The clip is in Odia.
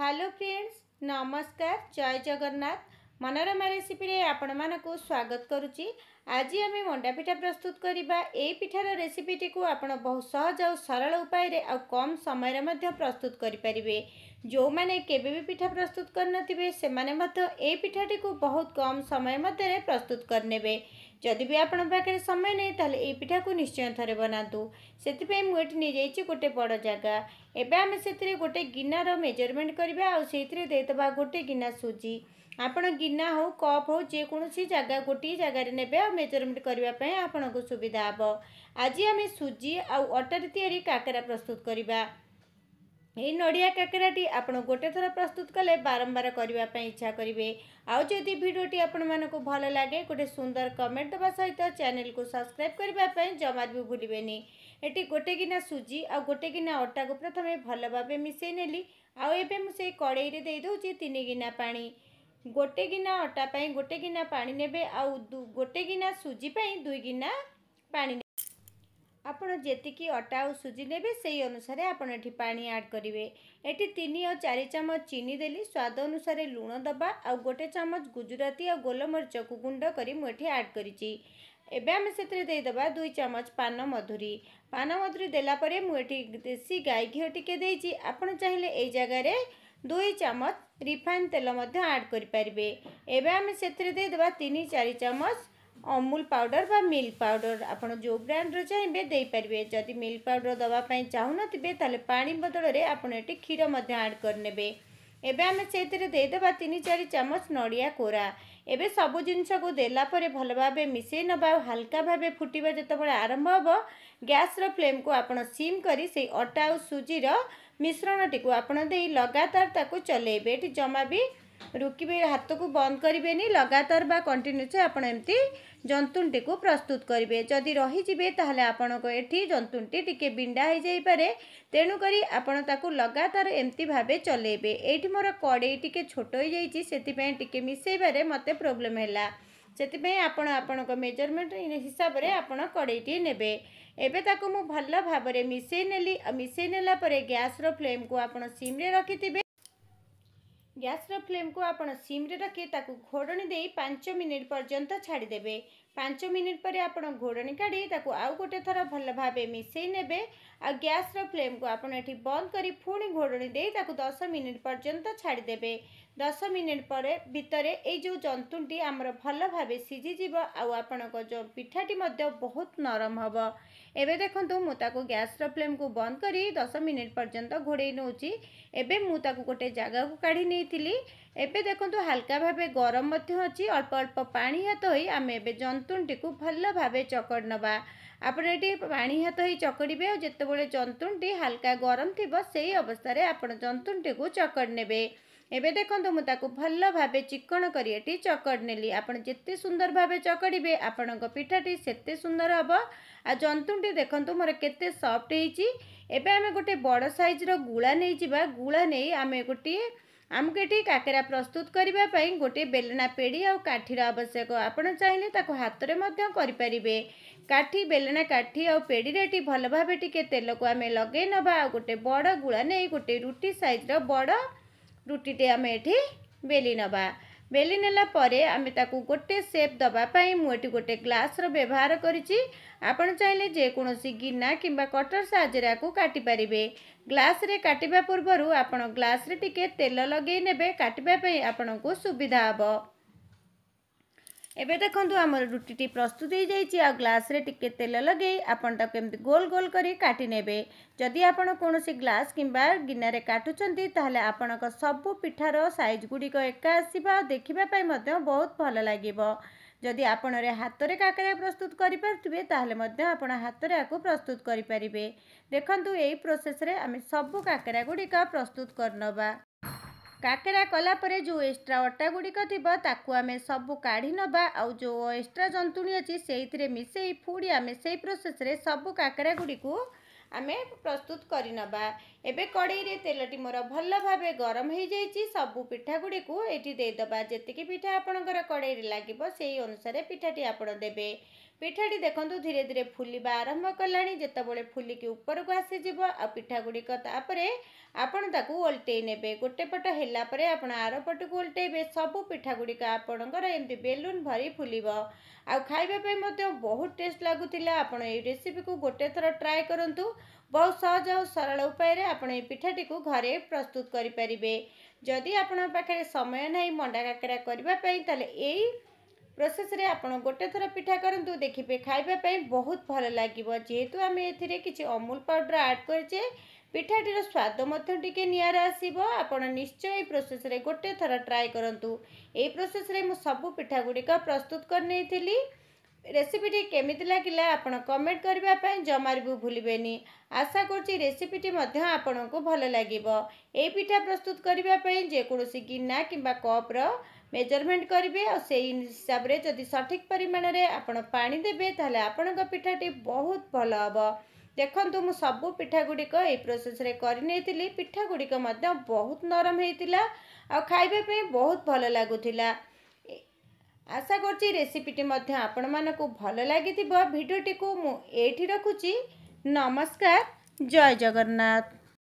হ্যালো ফ্রেন্ডস নমস্কার জয় জগন্নাথ মনোরমা রেসিপিরে ଆପଣମାନଙ୍କୁ ସ୍ୱାଗତ କରୁଛି ଆଜି ଆମେ ମଣ୍ଡା ପିଠା ପ୍ରସ୍ତୁତ କରିବା ଏହି ପିଠାର ରେସିପିଟିକୁ ଆପଣ ବହୁ ସହଜ ଆଉ ସରଳ ଉପାୟରେ ଆଉ କମ୍ ସମୟରେ ମଧ୍ୟ ପ୍ରସ୍ତୁତ କରିପାରିବେ ଯେଉଁମାନେ କେବେ ବି ପିଠା ପ୍ରସ୍ତୁତ କରିନଥିବେ ସେମାନେ ମଧ୍ୟ ଏହି ପିଠାଟିକୁ ବହୁତ କମ୍ ସମୟ ମଧ୍ୟରେ ପ୍ରସ୍ତୁତ କରିନେବେ ଯଦି ବି ଆପଣଙ୍କ ପାଖରେ ସମୟ ନାହିଁ ତାହେଲେ ଏଇ ପିଠାକୁ ନିଶ୍ଚୟ ଥରେ ବନାନ୍ତୁ ସେଥିପାଇଁ ମୁଁ ଏଠି ନେଇଯାଇଛି ଗୋଟେ ବଡ଼ ଜାଗା ଏବେ ଆମେ ସେଥିରେ ଗୋଟେ ଗିନାର ମେଜରମେଣ୍ଟ କରିବା ଆଉ ସେଇଥିରେ ଦେଇଦେବା ଗୋଟେ ଗିନା ସୁଜି ଆପଣ ଗିନା ହଉ କପ୍ ହଉ ଯେକୌଣସି ଜାଗା ଗୋଟିଏ ଜାଗାରେ ନେବେ ଆଉ ମେଜରମେଣ୍ଟ କରିବା ପାଇଁ ଆପଣଙ୍କୁ ସୁବିଧା ହେବ ଆଜି ଆମେ ସୁଜି ଆଉ ଅଟାରେ ତିଆରି କାକେରା ପ୍ରସ୍ତୁତ କରିବା ଏହି ନଡ଼ିଆ କାକେରାଟି ଆପଣ ଗୋଟେ ଥର ପ୍ରସ୍ତୁତ କଲେ ବାରମ୍ବାର କରିବା ପାଇଁ ଇଚ୍ଛା କରିବେ ଆଉ ଯଦି ଭିଡ଼ିଓଟି ଆପଣମାନଙ୍କୁ ଭଲ ଲାଗେ ଗୋଟେ ସୁନ୍ଦର କମେଣ୍ଟ ଦେବା ସହିତ ଚ୍ୟାନେଲକୁ ସବସ୍କ୍ରାଇବ୍ କରିବା ପାଇଁ ଜମା ବି ଭୁଲିବେନି ଏଠି ଗୋଟେ ଗିନା ସୁଜି ଆଉ ଗୋଟେ ଗିନା ଅଟାକୁ ପ୍ରଥମେ ଭଲ ଭାବେ ମିଶାଇ ନେଲି ଆଉ ଏବେ ମୁଁ ସେଇ କଡ଼େଇରେ ଦେଇ ଦେଉଛି ତିନି ଗିନା ପାଣି ଗୋଟେ ଗିନା ଅଟା ପାଇଁ ଗୋଟେ ଗିନା ପାଣି ନେବେ ଆଉ ଗୋଟେ ଗିନା ସୁଜି ପାଇଁ ଦୁଇ ଗିନା ପାଣି ଆପଣ ଯେତିକି ଅଟା ଆଉ ସୁଜି ନେବେ ସେଇ ଅନୁସାରେ ଆପଣ ଏଠି ପାଣି ଆଡ଼୍ କରିବେ ଏଠି ତିନି ଆଉ ଚାରି ଚାମଚ ଚିନି ଦେଲି ସ୍ୱାଦ ଅନୁସାରେ ଲୁଣ ଦେବା ଆଉ ଗୋଟେ ଚାମଚ ଗୁଜୁରାତି ଆଉ ଗୋଲମରିଚକୁ ଗୁଣ୍ଡ କରି ମୁଁ ଏଠି ଆଡ଼୍ କରିଛି ଏବେ ଆମେ ସେଥିରେ ଦେଇଦେବା ଦୁଇ ଚାମଚ ପାନ ମଧୁରୀ ପାନ ମଧୁରୀ ଦେଲା ପରେ ମୁଁ ଏଠି ଦେଶୀ ଗାଈ ଘିଅ ଟିକେ ଦେଇଛି ଆପଣ ଚାହିଁଲେ ଏଇ ଜାଗାରେ ଦୁଇ ଚାମଚ ରିଫାଇନ୍ ତେଲ ମଧ୍ୟ ଆଡ଼୍ କରିପାରିବେ ଏବେ ଆମେ ସେଥିରେ ଦେଇଦେବା ତିନି ଚାରି ଚାମଚ ଅମୁଲ ପାଉଡ଼ର ବା ମିଲ୍କ ପାଉଡ଼ର ଆପଣ ଯେଉଁ ବ୍ରାଣ୍ଡର ଚାହିଁବେ ଦେଇପାରିବେ ଯଦି ମିଲ୍କ ପାଉଡ଼ର ଦେବା ପାଇଁ ଚାହୁଁନଥିବେ ତାହେଲେ ପାଣି ବଦଳରେ ଆପଣ ଏଠି କ୍ଷୀର ମଧ୍ୟ ଆଡ଼୍ କରିନେବେ ଏବେ ଆମେ ସେଇଥିରେ ଦେଇଦେବା ତିନି ଚାରି ଚାମଚ ନଡ଼ିଆ କୋରା ଏବେ ସବୁ ଜିନିଷକୁ ଦେଲା ପରେ ଭଲ ଭାବେ ମିଶାଇ ନେବା ଆଉ ହାଲକା ଭାବେ ଫୁଟିବା ଯେତେବେଳେ ଆରମ୍ଭ ହେବ ଗ୍ୟାସ୍ର ଫ୍ଲେମ୍କୁ ଆପଣ ସିମ୍ କରି ସେଇ ଅଟା ଆଉ ସୁଜିର ମିଶ୍ରଣଟିକୁ ଆପଣ ଦେଇ ଲଗାତାର ତାକୁ ଚଲେଇବେ ଏଠି ଜମା ବି ରୋକିବେ ହାତକୁ ବନ୍ଦ କରିବେନି ଲଗାତାର ବା କଣ୍ଟିନ୍ୟୁସ୍ ଆପଣ ଏମିତି ଜନ୍ତୁଣିଟିକୁ ପ୍ରସ୍ତୁତ କରିବେ ଯଦି ରହିଯିବେ ତାହେଲେ ଆପଣଙ୍କ ଏଠି ଜନ୍ତୁଣିଟି ଟିକେ ବିଣ୍ଡା ହୋଇଯାଇପାରେ ତେଣୁକରି ଆପଣ ତାକୁ ଲଗାତାର ଏମିତି ଭାବେ ଚଲେଇବେ ଏଇଠି ମୋର କଡ଼େଇ ଟିକେ ଛୋଟ ହୋଇଯାଇଛି ସେଥିପାଇଁ ଟିକେ ମିଶାଇବାରେ ମୋତେ ପ୍ରୋବ୍ଲେମ୍ ହେଲା ସେଥିପାଇଁ ଆପଣ ଆପଣଙ୍କ ମେଜରମେଣ୍ଟ ହିସାବରେ ଆପଣ କଡ଼େଇଟି ନେବେ ଏବେ ତାକୁ ମୁଁ ଭଲ ଭାବରେ ମିଶାଇ ନେଲି ଆଉ ମିଶାଇ ନେଲା ପରେ ଗ୍ୟାସ୍ର ଫ୍ଲେମ୍କୁ ଆପଣ ସିମ୍ରେ ରଖିଥିବେ ଗ୍ୟାସ୍ର ଫ୍ଲେମ୍କୁ ଆପଣ ସିମ୍ରେ ରଖି ତାକୁ ଘୋଡ଼ଣି ଦେଇ ପାଞ୍ଚ ମିନିଟ୍ ପର୍ଯ୍ୟନ୍ତ ଛାଡ଼ିଦେବେ ପାଞ୍ଚ ମିନିଟ୍ ପରେ ଆପଣ ଘୋଡ଼ଣି କାଢ଼ି ତାକୁ ଆଉ ଗୋଟେ ଥର ଭଲ ଭାବେ ମିଶାଇ ନେବେ ଆଉ ଗ୍ୟାସ୍ର ଫ୍ଲେମ୍କୁ ଆପଣ ଏଠି ବନ୍ଦ କରି ପୁଣି ଘୋଡ଼ଣି ଦେଇ ତାକୁ ଦଶ ମିନିଟ୍ ପର୍ଯ୍ୟନ୍ତ ଛାଡ଼ିଦେବେ ଦଶ ମିନିଟ୍ ପରେ ଭିତରେ ଏଇ ଯେଉଁ ଜନ୍ତୁଟି ଆମର ଭଲ ଭାବେ ସିଝିଯିବ ଆଉ ଆପଣଙ୍କ ଯେଉଁ ପିଠାଟି ମଧ୍ୟ ବହୁତ ନରମ ହେବ ଏବେ ଦେଖନ୍ତୁ ମୁଁ ତାକୁ ଗ୍ୟାସ୍ର ଫ୍ଲେମ୍କୁ ବନ୍ଦ କରି ଦଶ ମିନିଟ୍ ପର୍ଯ୍ୟନ୍ତ ଘୋଡ଼େଇ ନେଉଛି ଏବେ ମୁଁ ତାକୁ ଗୋଟେ ଜାଗାକୁ କାଢ଼ି ନେଇଥିଲି ଏବେ ଦେଖନ୍ତୁ ହାଲକା ଭାବେ ଗରମ ମଧ୍ୟ ଅଛି ଅଳ୍ପ ଅଳ୍ପ ପାଣି ହାତ ହୋଇ ଆମେ ଏବେ ଜନ୍ତୁଟିକୁ ଭଲ ଭାବେ ଚକଡ଼ି ନେବା ଆପଣ ଏଠି ପାଣି ହାତ ହୋଇ ଚକଡ଼ିବେ ଆଉ ଯେତେବେଳେ ଯେତେବେଳେ ଜନ୍ତୁଟି ହାଲକା ଗରମ ଥିବ ସେଇ ଅବସ୍ଥାରେ ଆପଣ ଜନ୍ତୁଟିକୁ ଚକଡ଼ ନେବେ ଏବେ ଦେଖନ୍ତୁ ମୁଁ ତାକୁ ଭଲ ଭାବେ ଚିକଣ କରି ଏଠି ଚକଡ଼ ନେଲି ଆପଣ ଯେତେ ସୁନ୍ଦର ଭାବେ ଚକଡ଼ିବେ ଆପଣଙ୍କ ପିଠାଟି ସେତେ ସୁନ୍ଦର ହେବ ଆଉ ଜନ୍ତୁଟି ଦେଖନ୍ତୁ ମୋର କେତେ ସଫ୍ଟ ହେଇଛି ଏବେ ଆମେ ଗୋଟେ ବଡ଼ ସାଇଜ୍ର ଗୁଳା ନେଇଯିବା ଗୁଳା ନେଇ ଆମେ ଗୋଟିଏ ଆମକୁ ଏଠି କାକେରା ପ୍ରସ୍ତୁତ କରିବା ପାଇଁ ଗୋଟିଏ ବେଲନା ପେଡ଼ି ଆଉ କାଠିର ଆବଶ୍ୟକ ଆପଣ ଚାହିଁଲେ ତାକୁ ହାତରେ ମଧ୍ୟ କରିପାରିବେ କାଠି ବେଲନା କାଠି ଆଉ ପେଡ଼ିରେ ଏଠି ଭଲ ଭାବେ ଟିକିଏ ତେଲକୁ ଆମେ ଲଗେଇ ନେବା ଆଉ ଗୋଟେ ବଡ଼ ଗୁଳା ନେଇ ଗୋଟେ ରୁଟି ସାଇଜ୍ର ବଡ଼ ରୁଟିଟେ ଆମେ ଏଠି ବେଲି ନେବା ବେଲି ନେଲା ପରେ ଆମେ ତାକୁ ଗୋଟେ ସେପ୍ ଦେବା ପାଇଁ ମୁଁ ଏଠି ଗୋଟେ ଗ୍ଲାସ୍ର ବ୍ୟବହାର କରିଛି ଆପଣ ଚାହିଁଲେ ଯେକୌଣସି ଗିନା କିମ୍ବା କଟର ସାହାଯ୍ୟରେ ଆକୁ କାଟିପାରିବେ ଗ୍ଲାସ୍ରେ କାଟିବା ପୂର୍ବରୁ ଆପଣ ଗ୍ଲାସ୍ରେ ଟିକେ ତେଲ ଲଗେଇ ନେବେ କାଟିବା ପାଇଁ ଆପଣଙ୍କୁ ସୁବିଧା ହେବ ଏବେ ଦେଖନ୍ତୁ ଆମର ରୁଟିଟି ପ୍ରସ୍ତୁତ ହୋଇଯାଇଛି ଆଉ ଗ୍ଲାସ୍ରେ ଟିକିଏ ତେଲ ଲଗାଇ ଆପଣ ତାକୁ ଏମିତି ଗୋଲ ଗୋଲ କରି କାଟି ନେବେ ଯଦି ଆପଣ କୌଣସି ଗ୍ଲାସ୍ କିମ୍ବା ଗିନାରେ କାଟୁଛନ୍ତି ତାହେଲେ ଆପଣଙ୍କ ସବୁ ପିଠାର ସାଇଜ୍ ଗୁଡ଼ିକ ଏକା ଆସିବା ଦେଖିବା ପାଇଁ ମଧ୍ୟ ବହୁତ ଭଲ ଲାଗିବ ଯଦି ଆପଣରେ ହାତରେ କାକରା ପ୍ରସ୍ତୁତ କରିପାରୁଥିବେ ତାହେଲେ ମଧ୍ୟ ଆପଣ ହାତରେ ଆକୁ ପ୍ରସ୍ତୁତ କରିପାରିବେ ଦେଖନ୍ତୁ ଏଇ ପ୍ରୋସେସ୍ରେ ଆମେ ସବୁ କାକରା ଗୁଡ଼ିକ ପ୍ରସ୍ତୁତ କରିନେବା କାକେରା କଲା ପରେ ଯେଉଁ ଏକ୍ସଟ୍ରା ଅଟା ଗୁଡ଼ିକ ଥିବ ତାକୁ ଆମେ ସବୁ କାଢ଼ି ନେବା ଆଉ ଯେଉଁ ଏକ୍ସଟ୍ରା ଜନ୍ତୁଣୀ ଅଛି ସେଇଥିରେ ମିଶାଇ ଫୁଡ଼ି ଆମେ ସେଇ ପ୍ରୋସେସ୍ରେ ସବୁ କାକେରା ଗୁଡ଼ିକୁ ଆମେ ପ୍ରସ୍ତୁତ କରିନେବା ଏବେ କଡ଼େଇରେ ତେଲଟି ମୋର ଭଲ ଭାବେ ଗରମ ହେଇଯାଇଛି ସବୁ ପିଠା ଗୁଡ଼ିକୁ ଏଠି ଦେଇଦେବା ଯେତିକି ପିଠା ଆପଣଙ୍କର କଡ଼େଇରେ ଲାଗିବ ସେଇ ଅନୁସାରେ ପିଠାଟି ଆପଣ ଦେବେ ପିଠାଟି ଦେଖନ୍ତୁ ଧୀରେ ଧୀରେ ଫୁଲିବା ଆରମ୍ଭ କଲାଣି ଯେତେବେଳେ ଫୁଲିକି ଉପରକୁ ଆସିଯିବ ଆଉ ପିଠାଗୁଡ଼ିକ ତାପରେ ଆପଣ ତାକୁ ଓଲଟେଇ ନେବେ ଗୋଟେ ପଟ ହେଲା ପରେ ଆପଣ ଆର ପଟକୁ ଓଲଟେଇବେ ସବୁ ପିଠାଗୁଡ଼ିକ ଆପଣଙ୍କର ଏମିତି ବେଲୁନ୍ ଭରି ଫୁଲିବ ଆଉ ଖାଇବା ପାଇଁ ମଧ୍ୟ ବହୁତ ଟେଷ୍ଟ ଲାଗୁଥିଲା ଆପଣ ଏଇ ରେସିପିକୁ ଗୋଟେ ଥର ଟ୍ରାଏ କରନ୍ତୁ ବହୁତ ସହଜ ଆଉ ସରଳ ଉପାୟରେ ଆପଣ ଏଇ ପିଠାଟିକୁ ଘରେ ପ୍ରସ୍ତୁତ କରିପାରିବେ ଯଦି ଆପଣଙ୍କ ପାଖରେ ସମୟ ନାହିଁ ମଣ୍ଡା କାକରା କରିବା ପାଇଁ ତାହେଲେ ଏଇ ପ୍ରୋସେସ୍ରେ ଆପଣ ଗୋଟେ ଥର ପିଠା କରନ୍ତୁ ଦେଖିବେ ଖାଇବା ପାଇଁ ବହୁତ ଭଲ ଲାଗିବ ଯେହେତୁ ଆମେ ଏଥିରେ କିଛି ଅମୁଲ ପାଉଡ଼ର ଆଡ଼୍ କରିଛେ ପିଠାଟିର ସ୍ୱାଦ ମଧ୍ୟ ଟିକେ ନିଆରା ଆସିବ ଆପଣ ନିଶ୍ଚୟ ଏଇ ପ୍ରୋସେସ୍ରେ ଗୋଟେ ଥର ଟ୍ରାଏ କରନ୍ତୁ ଏଇ ପ୍ରୋସେସ୍ରେ ମୁଁ ସବୁ ପିଠାଗୁଡ଼ିକ ପ୍ରସ୍ତୁତ କରିନେଇଥିଲି ରେସିପିଟି କେମିତି ଲାଗିଲା ଆପଣ କମେଣ୍ଟ କରିବା ପାଇଁ ଜମାରୁ ବି ଭୁଲିବେନି ଆଶା କରୁଛି ରେସିପିଟି ମଧ୍ୟ ଆପଣଙ୍କୁ ଭଲ ଲାଗିବ ଏହି ପିଠା ପ୍ରସ୍ତୁତ କରିବା ପାଇଁ ଯେକୌଣସି ଗିନା କିମ୍ବା କପ୍ର मेजरमेंट करेंगे और से हिसाब से जदि सठिक परिमाण में आपड़ पा देते हैं आपण पिठाटी बहुत भल हम देखु मु सब पिठा गुड़िक प्रोसेस करी पिठा गुड़िक बहुत नरम होता आ खाइप बहुत भल लगुला आशा करेसीपीटी आपण मानक भल लगी भिडटी को मुझे रखुची नमस्कार जय जगन्नाथ